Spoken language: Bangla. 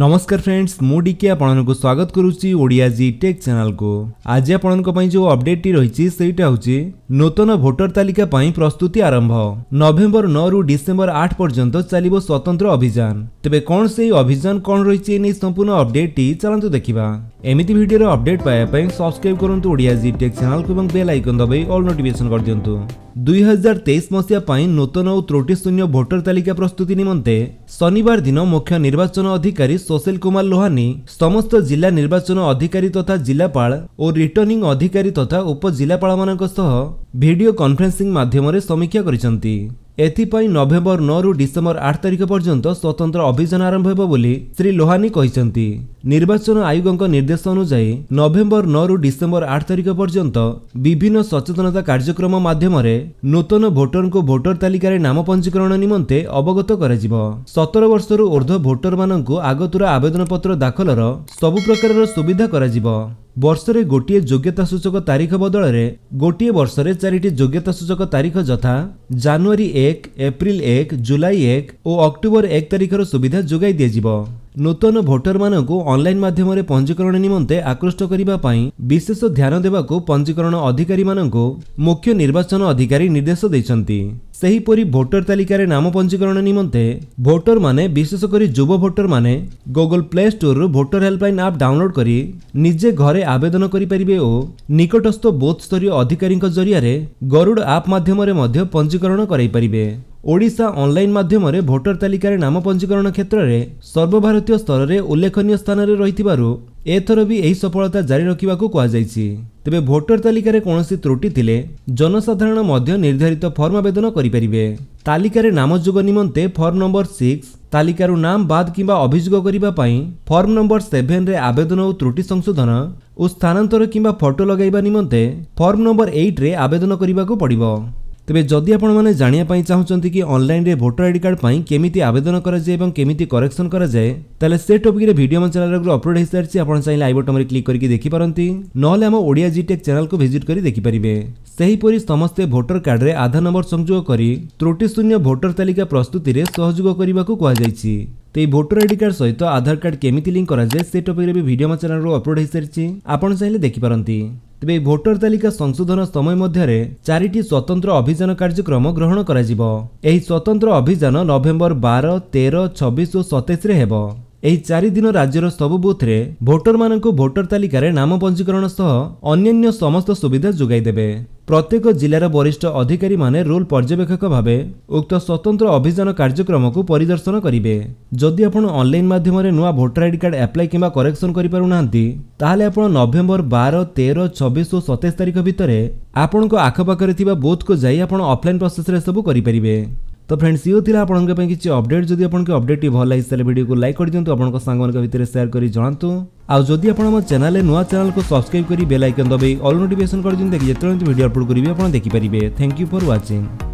নমস্কার ফ্রেন্ডস ମୁଁ ଡିକେ ଆପଣଙ୍କୁ ସ୍ୱାଗତ କରୁଛି ଓଡ଼ିଆ ଜି ଟେକ୍ ଚ୍ୟାନେଲକୁ ଆଜି ଆପଣଙ୍କ ପାଇଁ ଯେଉଁ ଅପଡେଟ୍ଟି ରହିଛି ସେଇଟା ହେଉଛି ନୂତନ ଭୋଟର ତାଲିକା ପାଇଁ ପ୍ରସ୍ତୁତି ଆରମ୍ଭ ନଭେମ୍ବର ନଅରୁ ଡିସେମ୍ବର ଆଠ ପର୍ଯ୍ୟନ୍ତ ଚାଲିବ ସ୍ୱତନ୍ତ୍ର ଅଭିଯାନ ତେବେ କ'ଣ ସେହି ଅଭିଯାନ କ'ଣ ରହିଛି ଏ ନେଇ ସମ୍ପୂର୍ଣ୍ଣ ଅପଡେଟ୍ଟି ଚାଲନ୍ତୁ ଦେଖିବା ଏମିତି ଭିଡ଼ିଓର ଅପଡେଟ୍ ପାଇବା ପାଇଁ ସବସ୍କ୍ରାଇବ୍ କରନ୍ତୁ ଓଡ଼ିଆ ଜି ଟେକ୍ ଚ୍ୟାନେଲକୁ ଏବଂ ବେଲ୍ ଆଇକନ୍ ଦବାଇ ଅଲ୍ ନୋଟିଫିକେସନ୍ କରିଦିଅନ୍ତୁ দুই হাজার তেইশ মশিয়া পাই নূতন ও ত্রুটিশূন্য ভোটর তালিকা প্রস্তুতি নিমন্তে শনিবার দিন মুখ্য নির্বাচন অধিকারী সোশেল কুমার লোহানি সমস্ত জেলা নির্বাচন অধিকারী তথা জেলাপাল ও রিটর্নিং অধিকারী তথা উপজেলাপালମାନଙ୍କ সহ ভিডিও কনফরেন্সিং মাধ্যমে সমীক্ষা করেছেন এথিপাই নভেম্বর নু ডিসেম্বর আট তারিখ পর্যন্ত স্বতন্ত্র অভিযান আরম্ভ হব বলে শ্রী লোহানি କହିଛନ୍ତି ନିର୍ବାଚନ ଆୟୋଗଙ୍କ ନିର୍ଦ୍ଦେଶ ଅନୁଯାୟୀ ନଭେମ୍ବର ନଅରୁ ଡିସେମ୍ବର ଆଠ ତାରିଖ ପର୍ଯ୍ୟନ୍ତ ବିଭିନ୍ନ ସଚେତନତା କାର୍ଯ୍ୟକ୍ରମ ମାଧ୍ୟମରେ ନୂତନ ଭୋଟରଙ୍କୁ ଭୋଟର ତାଲିକାରେ ନାମ ପଞ୍ଜୀକରଣ ନିମନ୍ତେ ଅବଗତ କରାଯିବ ସତର ବର୍ଷରୁ ଉର୍ଦ୍ଧ୍ୱ ଭୋଟରମାନଙ୍କୁ ଆଗତୁରା ଆବେଦନପତ୍ର ଦାଖଲର ସବୁ ପ୍ରକାରର ସୁବିଧା କରାଯିବ ବର୍ଷରେ ଗୋଟିଏ ଯୋଗ୍ୟତା ସୂଚକ ତାରିଖ ବଦଳରେ ଗୋଟିଏ ବର୍ଷରେ ଚାରିଟି ଯୋଗ୍ୟତା ସୂଚକ ତାରିଖ ଯଥା ଜାନୁଆରୀ ଏକ ଏପ୍ରିଲ ଏକ ଜୁଲାଇ ଏକ ଓ ଅକ୍ଟୋବର ଏକ ତାରିଖର ସୁବିଧା ଯୋଗାଇ ଦିଆଯିବ ନୂତନ ଭୋଟରମାନଙ୍କୁ ଅନ୍ଲାଇନ୍ ମାଧ୍ୟମରେ ପଞ୍ଜୀକରଣ ନିମନ୍ତେ ଆକୃଷ୍ଟ କରିବା ପାଇଁ ବିଶେଷ ଧ୍ୟାନ ଦେବାକୁ ପଞ୍ଜୀକରଣ ଅଧିକାରୀମାନଙ୍କୁ ମୁଖ୍ୟ ନିର୍ବାଚନ ଅଧିକାରୀ ନିର୍ଦ୍ଦେଶ ଦେଇଛନ୍ତି ସେହିପରି ଭୋଟର ତାଲିକାରେ ନାମ ପଞ୍ଜୀକରଣ ନିମନ୍ତେ ଭୋଟରମାନେ ବିଶେଷ କରି ଯୁବ ଭୋଟରମାନେ ଗୁଗଲ ପ୍ଲେ ଷ୍ଟୋରରୁ ଭୋଟର ହେଲ୍ପଲାଇନ୍ ଆପ୍ ଡାଉନଲୋଡ୍ କରି ନିଜେ ଘରେ ଆବେଦନ କରିପାରିବେ ଓ ନିକଟସ୍ଥ ସ୍ତରୀୟ ଅଧିକାରୀଙ୍କ ଜରିଆରେ ଗରୁଡ଼ ଆପ୍ ମାଧ୍ୟମରେ ମଧ୍ୟ ପଞ୍ଜୀକରଣ କରାଇପାରିବେ ଓଡ଼ିଶା ଅନ୍ଲାଇନ୍ ମାଧ୍ୟମରେ ଭୋଟର ତାଲିକାରେ ନାମ ପଞ୍ଜୀକରଣ କ୍ଷେତ୍ରରେ ସର୍ବଭାରତୀୟ ସ୍ତରରେ ଉଲ୍ଲେଖନୀୟ ସ୍ଥାନରେ ରହିଥିବାରୁ ଏଥର ବି ଏହି ସଫଳତା ଜାରି ରଖିବାକୁ କୁହାଯାଇଛି ତେବେ ଭୋଟର ତାଲିକାରେ କୌଣସି ତ୍ରୁଟି ଥିଲେ ଜନସାଧାରଣ ମଧ୍ୟ ନିର୍ଦ୍ଧାରିତ ଫର୍ମ ଆବେଦନ କରିପାରିବେ ତାଲିକାରେ ନାମଯୋଗ ନିମନ୍ତେ ଫର୍ମ ନମ୍ବର ସିକ୍ସ ତାଲିକାରୁ ନାମ ବାଦ୍ କିମ୍ବା ଅଭିଯୋଗ କରିବା ପାଇଁ ଫର୍ମ ନମ୍ବର ସେଭେନରେ ଆବେଦନ ଓ ତ୍ରୁଟି ସଂଶୋଧନ ଓ ସ୍ଥାନାନ୍ତର କିମ୍ବା ଫଟୋ ଲଗାଇବା ନିମନ୍ତେ ଫର୍ମ ନମ୍ବର ଏଇଟରେ ଆବେଦନ କରିବାକୁ ପଡ଼ିବ ତେବେ ଯଦି ଆପଣମାନେ ଜାଣିବା ପାଇଁ ଚାହୁଁଛନ୍ତି କି ଅନଲାଇନରେ ଭୋଟର ଆଇଡି କାର୍ଡ଼ ପାଇଁ କେମିତି ଆବେଦନ କରାଯାଏ ଏବଂ କେମିତି କରେକ୍ସନ୍ କରାଯାଏ ତାହେଲେ ସେ ଟପିକରେ ଭିଡ଼ିଓ ଆମ ଚ୍ୟାନେଲ ଆଗରୁ ଅପଲୋଡ଼ ହୋଇସାରିଛି ଆପଣ ଚାହିଁଲେ ଆଇ ବଟମରେ କ୍ଲିକ୍ କରିକି ଦେଖିପାରନ୍ତି ନହେଲେ ଆମ ଓଡ଼ିଆ ଜିଟେକ୍ ଚ୍ୟାନେଲକୁ ଭିଜିଟ୍ କରି ଦେଖିପାରିବେ ସେହିପରି ସମସ୍ତେ ଭୋଟର କାର୍ଡ଼ରେ ଆଧାର ନମ୍ବର ସଂଯୋଗ କରି ତ୍ରୁଟିଶୂନ୍ୟ ଭୋଟର ତାଲିକା ପ୍ରସ୍ତୁତିରେ ସହଯୋଗ କରିବାକୁ କୁହାଯାଇଛି তো এই ভোটর আইডি কার্ড সহিত আধার কার্ড কেমিতি লিঙ্ক করা যায় সে টপিকরে বি ভিডিও আমার চ্যানেল অপলোড হয়ে সারিছি আপনার চাইলে দেখিপারতি ତେବେ ଏହି ଭୋଟର ତାଲିକା ସଂଶୋଧନ ସମୟ ମଧ୍ୟରେ ଚାରିଟି ସ୍ୱତନ୍ତ୍ର ଅଭିଯାନ କାର୍ଯ୍ୟକ୍ରମ ଗ୍ରହଣ କରାଯିବ ଏହି ସ୍ୱତନ୍ତ୍ର ଅଭିଯାନ ନଭେମ୍ବର ବାର ତେର ଛବିଶ ଓ ସତେଇଶରେ ହେବ এই 4 দিন রাজ্যৰ সব ভূতৰে voter মানাকো voter তালিকাৰে নাম পঞ্জীকৰণ সহ অন্যান্য সমস্ত সুবিধা যোগাই દેবে প্ৰত্যেক জিলাৰ বৰिष्ट अधिकारी মানে ৰোল পৰ্যবেক্ষকভাৱে উক্ত स्वतन्त्र অভিযান কাৰ্যক্ৰমক পৰিদৰ্শন কৰিবে যদি আপোন অনলাইন মাধ্যমৰে নৱা voter ID card apply কিবা кореක්ෂন কৰি পৰুনাতি таহলে আপোন নৱেম্বৰ 12 আৰু 13 24 আৰু 27 তারিখৰ ভিতৰৰে আপোনক আখেপাকৰি থিবা ভোটক গৈ আপোন অফলাইন প্ৰচেছৰে সব কৰি পৰিবে तो फ्रेंड्स ये था आपंक किसी अपडेट जदि आपन अपडेट भल लगी तेल भिडियो को लाइक कर दिंतु आपंक सांग भितर सेयार कर जहांतु आउ जदि आप चैनल नुआ चैनल को सब्सक्राइब कर बेल आइकन दबाई अल नोटिफिकेशन कर दिखाते जिते भिडियो अपलोड करेंगे आप देखिपारे थैंक यू फर व्वाचिंग